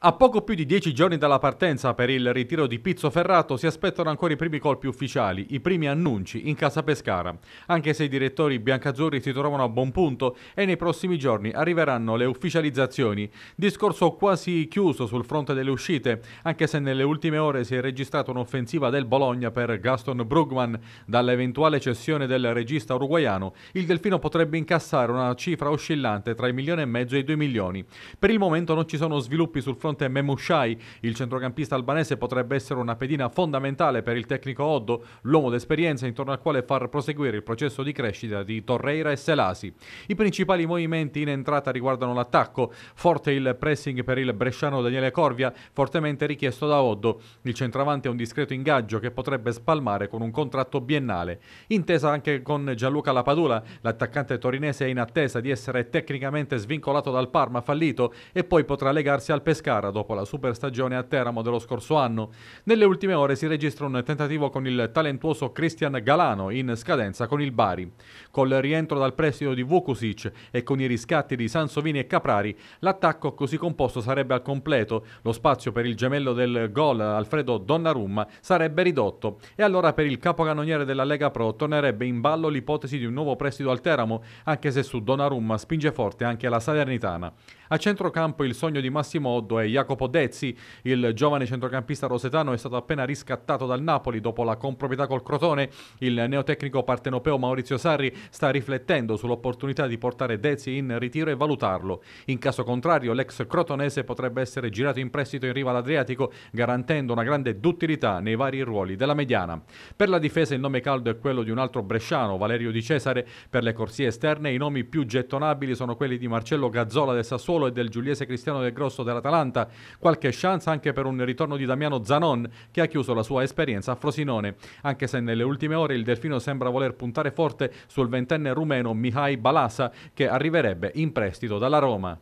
A poco più di dieci giorni dalla partenza per il ritiro di Pizzo Ferrato si aspettano ancora i primi colpi ufficiali, i primi annunci in casa Pescara, anche se i direttori biancazzurri si trovano a buon punto e nei prossimi giorni arriveranno le ufficializzazioni. Discorso quasi chiuso sul fronte delle uscite, anche se nelle ultime ore si è registrata un'offensiva del Bologna per Gaston Brugman. Dall'eventuale cessione del regista uruguaiano, il Delfino potrebbe incassare una cifra oscillante tra i milioni e mezzo e i due milioni. Per il momento non ci sono sviluppi sul fronte fronte Memushai. Il centrocampista albanese potrebbe essere una pedina fondamentale per il tecnico Oddo, l'uomo d'esperienza intorno al quale far proseguire il processo di crescita di Torreira e Selasi. I principali movimenti in entrata riguardano l'attacco, forte il pressing per il bresciano Daniele Corvia, fortemente richiesto da Oddo. Il centravanti è un discreto ingaggio che potrebbe spalmare con un contratto biennale. Intesa anche con Gianluca Lapadula, l'attaccante torinese è in attesa di essere tecnicamente svincolato dal Parma fallito e poi potrà legarsi al Pescara gara dopo la super stagione a Teramo dello scorso anno. Nelle ultime ore si registra un tentativo con il talentuoso Cristian Galano in scadenza con il Bari. Col rientro dal prestito di Vukusic e con i riscatti di Sansovini e Caprari, l'attacco così composto sarebbe al completo, lo spazio per il gemello del gol Alfredo Donnarumma sarebbe ridotto e allora per il capocannoniere della Lega Pro tornerebbe in ballo l'ipotesi di un nuovo prestito al Teramo, anche se su Donnarumma spinge forte anche la Salernitana. A centrocampo il sogno di Massimo Oddo è Jacopo Dezzi, il giovane centrocampista rosetano, è stato appena riscattato dal Napoli dopo la comproprietà col Crotone. Il neotecnico partenopeo Maurizio Sarri sta riflettendo sull'opportunità di portare Dezzi in ritiro e valutarlo. In caso contrario, l'ex crotonese potrebbe essere girato in prestito in riva all'Adriatico, garantendo una grande duttilità nei vari ruoli della mediana. Per la difesa il nome caldo è quello di un altro bresciano, Valerio Di Cesare. Per le corsie esterne i nomi più gettonabili sono quelli di Marcello Gazzola del Sassuolo e del Giuliese Cristiano del Grosso dell'Atalanta porta qualche chance anche per un ritorno di Damiano Zanon che ha chiuso la sua esperienza a Frosinone, anche se nelle ultime ore il Delfino sembra voler puntare forte sul ventenne rumeno Mihai Balasa che arriverebbe in prestito dalla Roma.